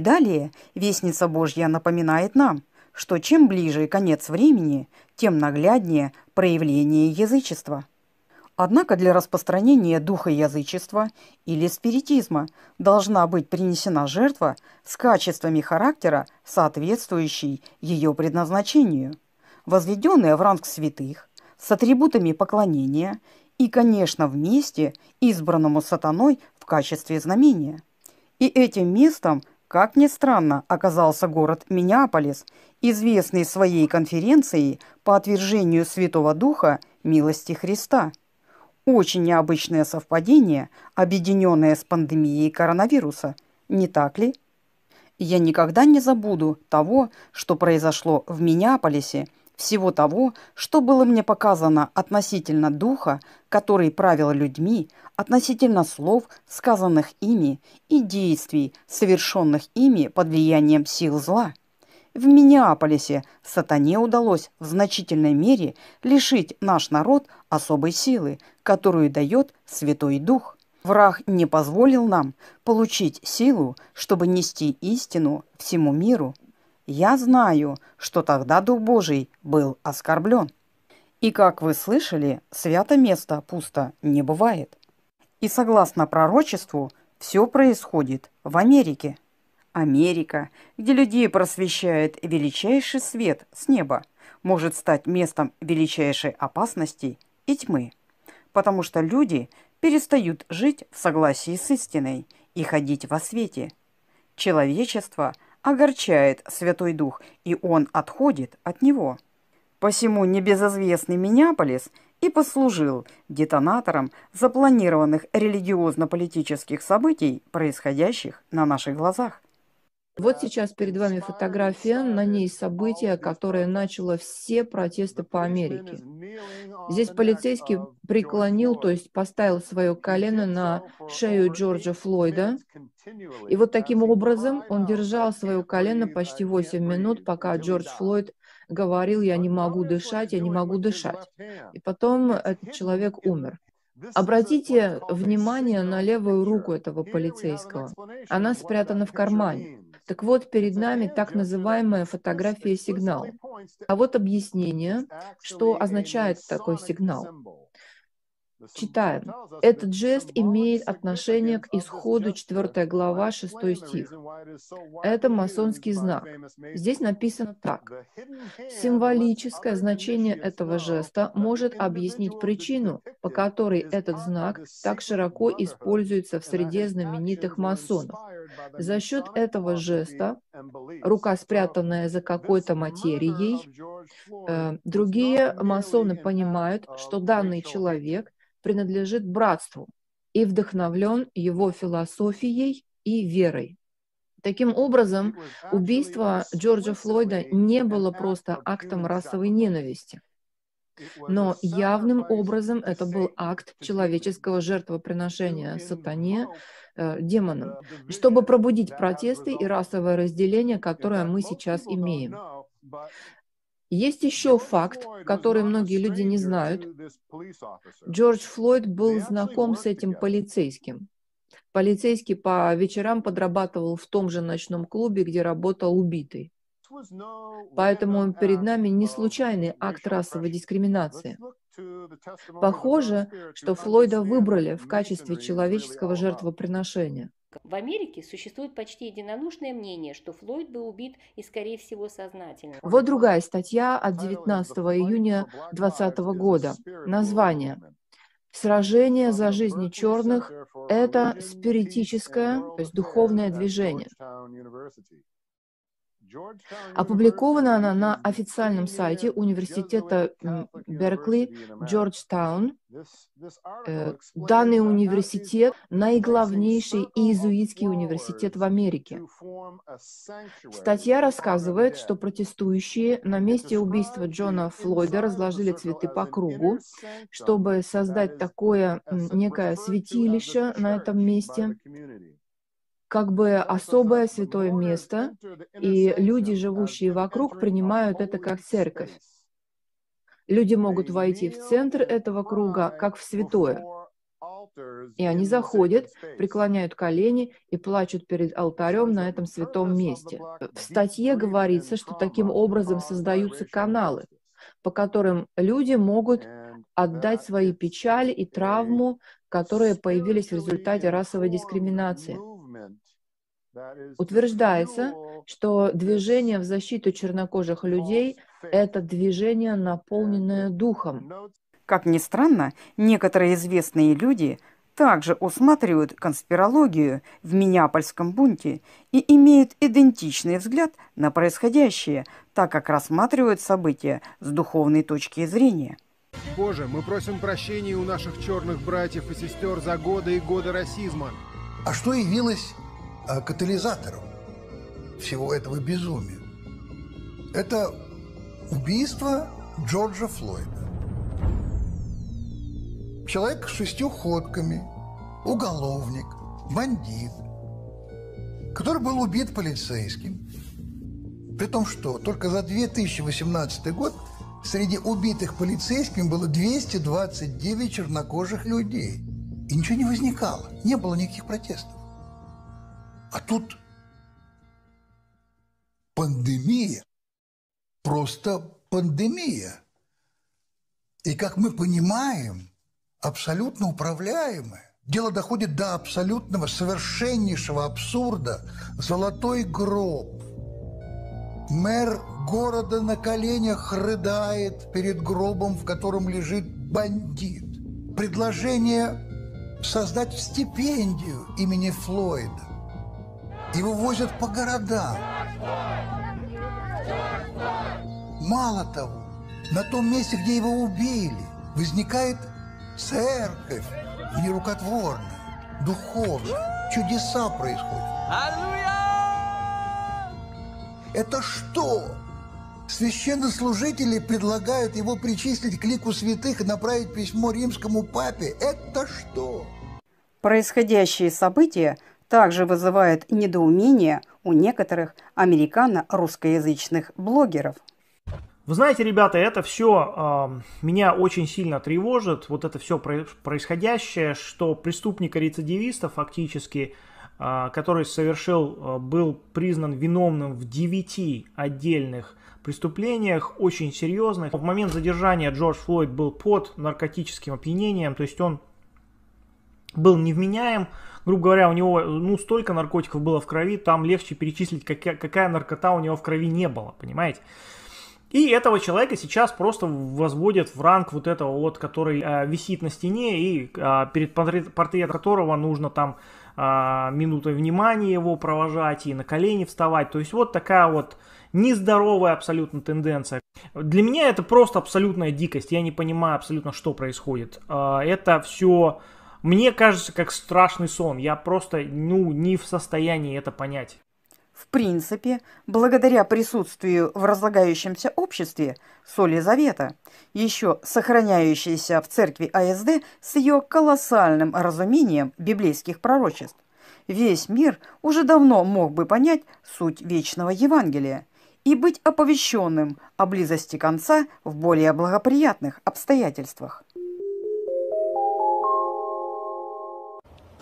далее Вестница Божья напоминает нам, что чем ближе конец времени, тем нагляднее проявление язычества. Однако для распространения духа язычества или спиритизма должна быть принесена жертва с качествами характера, соответствующей ее предназначению, возведенная в ранг святых, с атрибутами поклонения и, конечно, вместе избранному сатаной в качестве знамения. И этим местом как ни странно, оказался город Миннеаполис, известный своей конференцией по отвержению Святого Духа милости Христа. Очень необычное совпадение, объединенное с пандемией коронавируса, не так ли? Я никогда не забуду того, что произошло в Миннеаполисе – всего того, что было мне показано относительно духа, который правил людьми, относительно слов, сказанных ими, и действий, совершенных ими под влиянием сил зла. В Миннеаполисе сатане удалось в значительной мере лишить наш народ особой силы, которую дает Святой Дух. Враг не позволил нам получить силу, чтобы нести истину всему миру я знаю, что тогда Дух Божий был оскорблен. И, как вы слышали, свято место пусто не бывает. И согласно пророчеству, все происходит в Америке. Америка, где людей просвещает величайший свет с неба, может стать местом величайшей опасности и тьмы, потому что люди перестают жить в согласии с истиной и ходить во свете. Человечество – огорчает Святой Дух, и он отходит от него. Посему небезызвестный Миннеаполис и послужил детонатором запланированных религиозно-политических событий, происходящих на наших глазах. Вот сейчас перед вами фотография, на ней событие, которое начало все протесты по Америке. Здесь полицейский преклонил, то есть поставил свое колено на шею Джорджа Флойда, и вот таким образом он держал свое колено почти 8 минут, пока Джордж Флойд говорил, я не могу дышать, я не могу дышать. И потом этот человек умер. Обратите внимание на левую руку этого полицейского. Она спрятана в кармане. Так вот, перед нами так называемая фотография сигнал. А вот объяснение, что означает такой сигнал. Читаем. Этот жест имеет отношение к исходу 4 глава 6 стих. Это масонский знак. Здесь написано так. Символическое значение этого жеста может объяснить причину, по которой этот знак так широко используется в среде знаменитых масонов. За счет этого жеста, рука спрятанная за какой-то материей, э, другие масоны понимают, что данный человек – принадлежит братству и вдохновлен его философией и верой. Таким образом, убийство Джорджа Флойда не было просто актом расовой ненависти, но явным образом это был акт человеческого жертвоприношения сатане, э, демонам, чтобы пробудить протесты и расовое разделение, которое мы сейчас имеем. Есть еще факт, который многие люди не знают. Джордж Флойд был знаком с этим полицейским. Полицейский по вечерам подрабатывал в том же ночном клубе, где работал убитый. Поэтому перед нами не случайный акт расовой дискриминации. Похоже, что Флойда выбрали в качестве человеческого жертвоприношения. В Америке существует почти единодушное мнение, что Флойд был убит и, скорее всего, сознательно. Вот другая статья от 19 июня 2020 года. Название Сражение за жизни черных – это спиритическое, то есть духовное движение. Опубликована она на официальном сайте университета Беркли Джорджтаун. Э, данный университет – наиглавнейший иезуитский университет в Америке. Статья рассказывает, что протестующие на месте убийства Джона Флойда разложили цветы по кругу, чтобы создать такое некое святилище на этом месте, как бы особое святое место, и люди, живущие вокруг, принимают это как церковь. Люди могут войти в центр этого круга, как в святое. И они заходят, преклоняют колени и плачут перед алтарем на этом святом месте. В статье говорится, что таким образом создаются каналы, по которым люди могут отдать свои печали и травму, которые появились в результате расовой дискриминации. Утверждается, что движение в защиту чернокожих людей – это движение, наполненное духом. Как ни странно, некоторые известные люди также усматривают конспирологию в Миннеапольском бунте и имеют идентичный взгляд на происходящее, так как рассматривают события с духовной точки зрения. Боже, мы просим прощения у наших черных братьев и сестер за годы и годы расизма. А что явилось Э, катализатором всего этого безумия. Это убийство Джорджа Флойда. Человек с шестью ходками, уголовник, бандит, который был убит полицейским. При том, что только за 2018 год среди убитых полицейским было 229 чернокожих людей. И ничего не возникало, не было никаких протестов. А тут пандемия, просто пандемия. И как мы понимаем, абсолютно управляемая. Дело доходит до абсолютного, совершеннейшего абсурда. Золотой гроб. Мэр города на коленях рыдает перед гробом, в котором лежит бандит. Предложение создать стипендию имени Флойда его возят по городам. Мало того, на том месте, где его убили, возникает церковь, не рукотворная, духовная. Чудеса происходят. Это что? Священнослужители предлагают его причислить к лику святых и направить письмо римскому папе. Это что? Происходящие события также вызывает недоумение у некоторых американо-русскоязычных блогеров. Вы знаете, ребята, это все э, а, меня очень сильно тревожит, вот это все происходящее, что преступника-рецидивиста фактически, э, который совершил, э, был признан виновным в 9 отдельных преступлениях, очень серьезных. В момент задержания Джордж Флойд был под наркотическим опьянением, то есть он был невменяем, грубо говоря, у него ну столько наркотиков было в крови, там легче перечислить, какая, какая наркота у него в крови не было, понимаете? И этого человека сейчас просто возводят в ранг вот этого вот, который э, висит на стене и э, перед портрет, которого нужно там э, минутой внимания его провожать и на колени вставать. То есть вот такая вот нездоровая абсолютно тенденция. Для меня это просто абсолютная дикость. Я не понимаю абсолютно, что происходит. Э, это все мне кажется как страшный сон. Я просто, ну, не в состоянии это понять. В принципе, благодаря присутствию в разлагающемся обществе соли завета, еще сохраняющейся в церкви АСД с ее колоссальным разумением библейских пророчеств, весь мир уже давно мог бы понять суть вечного Евангелия и быть оповещенным о близости конца в более благоприятных обстоятельствах.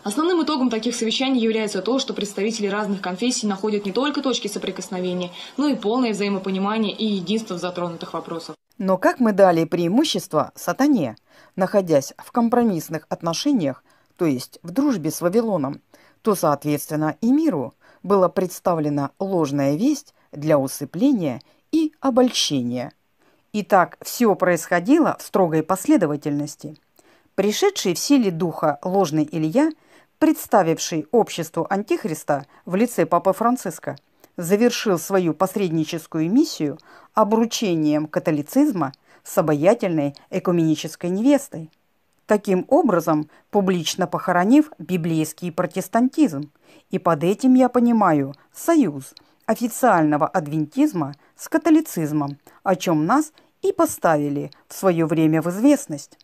Основным итогом таких совещаний является то, что представители разных конфессий находят не только точки соприкосновения, но и полное взаимопонимание и единство в затронутых вопросах. Но как мы дали преимущество сатане, находясь в компромиссных отношениях, то есть в дружбе с Вавилоном, то, соответственно, и миру была представлена ложная весть для усыпления и обольщения. И так все происходило в строгой последовательности. Пришедший в силе духа ложный Илья – представивший обществу Антихриста в лице Папы Франциска, завершил свою посредническую миссию обручением католицизма с обаятельной экуменической невестой, таким образом публично похоронив библейский протестантизм. И под этим я понимаю союз официального адвентизма с католицизмом, о чем нас и поставили в свое время в известность.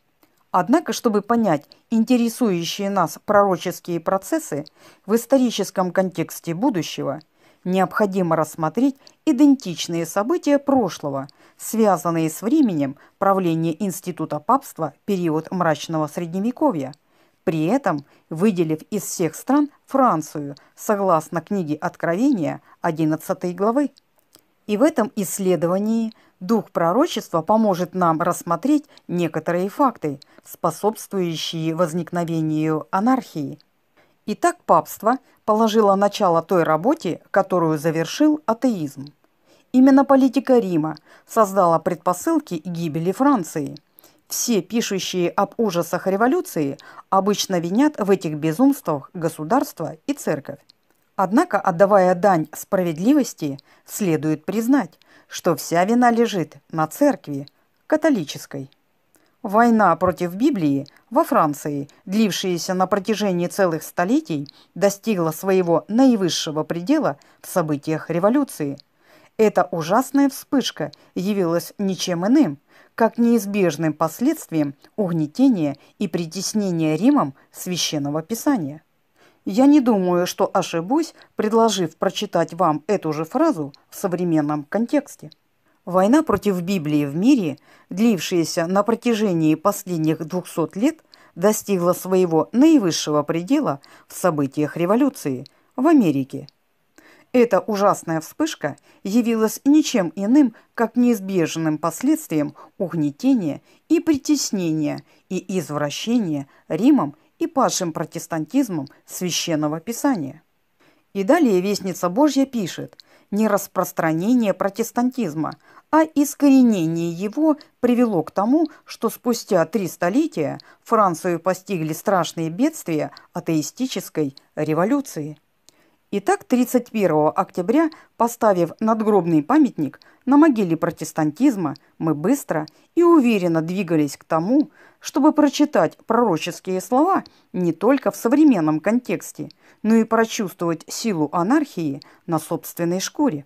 Однако, чтобы понять интересующие нас пророческие процессы в историческом контексте будущего, необходимо рассмотреть идентичные события прошлого, связанные с временем правления института папства период мрачного средневековья, при этом выделив из всех стран Францию, согласно книге Откровения 11 главы. И в этом исследовании дух пророчества поможет нам рассмотреть некоторые факты, способствующие возникновению анархии. Итак, папство положило начало той работе, которую завершил атеизм. Именно политика Рима создала предпосылки гибели Франции. Все пишущие об ужасах революции обычно винят в этих безумствах государство и церковь. Однако, отдавая дань справедливости, следует признать, что вся вина лежит на церкви католической. Война против Библии во Франции, длившаяся на протяжении целых столетий, достигла своего наивысшего предела в событиях революции. Эта ужасная вспышка явилась ничем иным, как неизбежным последствием угнетения и притеснения Римом священного писания. Я не думаю, что ошибусь, предложив прочитать вам эту же фразу в современном контексте. Война против Библии в мире, длившаяся на протяжении последних 200 лет, достигла своего наивысшего предела в событиях революции в Америке. Эта ужасная вспышка явилась ничем иным, как неизбежным последствием угнетения и притеснения и извращения Римом и падшим протестантизмом Священного Писания. И далее Вестница Божья пишет, не распространение протестантизма, а искоренение его привело к тому, что спустя три столетия Францию постигли страшные бедствия атеистической революции. Итак, 31 октября, поставив надгробный памятник на могиле протестантизма, мы быстро и уверенно двигались к тому, чтобы прочитать пророческие слова не только в современном контексте, но и прочувствовать силу анархии на собственной шкуре.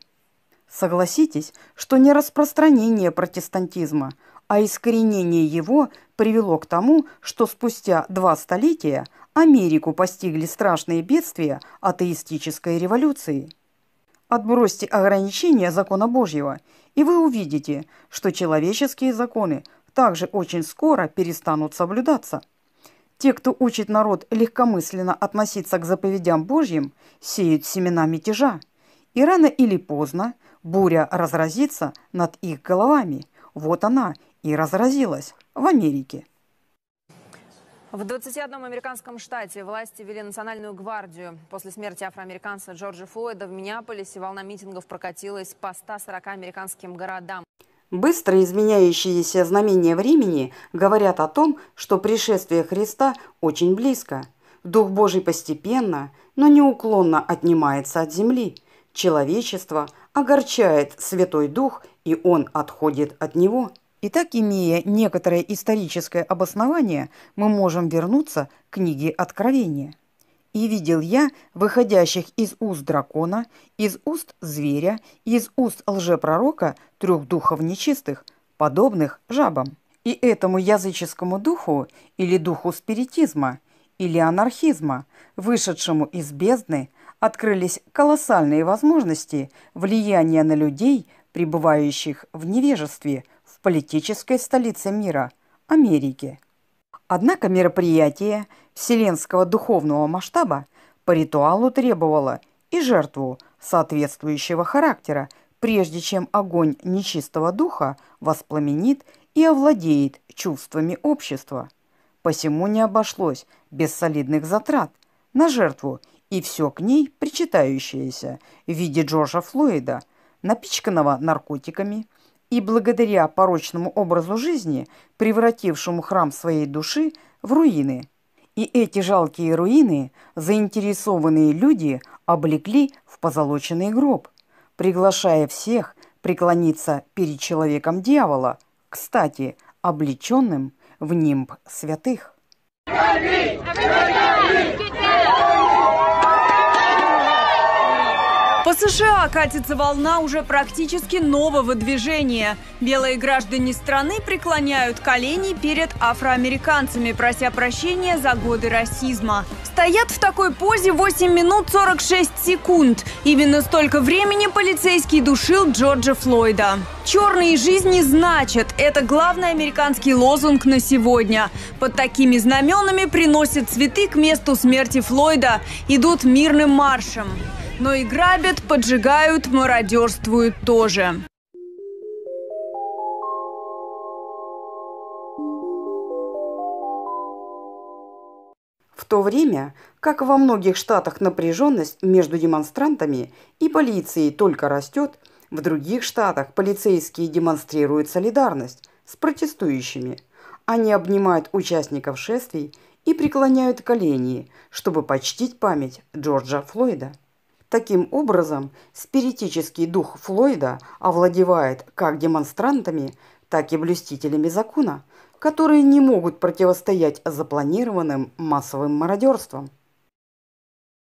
Согласитесь, что не распространение протестантизма, а искоренение его привело к тому, что спустя два столетия Америку постигли страшные бедствия атеистической революции. Отбросьте ограничения закона Божьего, и вы увидите, что человеческие законы также очень скоро перестанут соблюдаться. Те, кто учит народ легкомысленно относиться к заповедям Божьим, сеют семена мятежа, и рано или поздно буря разразится над их головами. Вот она и разразилась в Америке. В 21 американском штате власти вели национальную гвардию. После смерти афроамериканца Джорджа Флойда в Миннеаполисе волна митингов прокатилась по 140 американским городам. Быстро изменяющиеся знамения времени говорят о том, что пришествие Христа очень близко. Дух Божий постепенно, но неуклонно отнимается от земли. Человечество огорчает Святой Дух, и он отходит от него. Итак, имея некоторое историческое обоснование, мы можем вернуться к книге Откровения. «И видел я выходящих из уст дракона, из уст зверя, из уст лжепророка трех духов нечистых, подобных жабам. И этому языческому духу или духу спиритизма или анархизма, вышедшему из бездны, открылись колоссальные возможности влияния на людей, пребывающих в невежестве – в политической столице мира – Америке. Однако мероприятие вселенского духовного масштаба по ритуалу требовало и жертву соответствующего характера, прежде чем огонь нечистого духа воспламенит и овладеет чувствами общества. Посему не обошлось без солидных затрат на жертву и все к ней причитающееся в виде Джорджа Флойда, напичканного наркотиками, и благодаря порочному образу жизни, превратившему храм своей души в руины. И эти жалкие руины заинтересованные люди облекли в позолоченный гроб, приглашая всех преклониться перед человеком дьявола, кстати, облеченным в нимб святых. Крови, крови, крови, По США катится волна уже практически нового движения. Белые граждане страны преклоняют колени перед афроамериканцами, прося прощения за годы расизма. Стоят в такой позе 8 минут 46 секунд. Именно столько времени полицейский душил Джорджа Флойда. «Черные жизни значат» – это главный американский лозунг на сегодня. Под такими знаменами приносят цветы к месту смерти Флойда, идут мирным маршем. Но и грабят, поджигают, мародерствуют тоже. В то время, как во многих штатах напряженность между демонстрантами и полицией только растет, в других штатах полицейские демонстрируют солидарность с протестующими. Они обнимают участников шествий и преклоняют колени, чтобы почтить память Джорджа Флойда. Таким образом, спиритический дух Флойда овладевает как демонстрантами, так и блюстителями закона, которые не могут противостоять запланированным массовым мародерствам.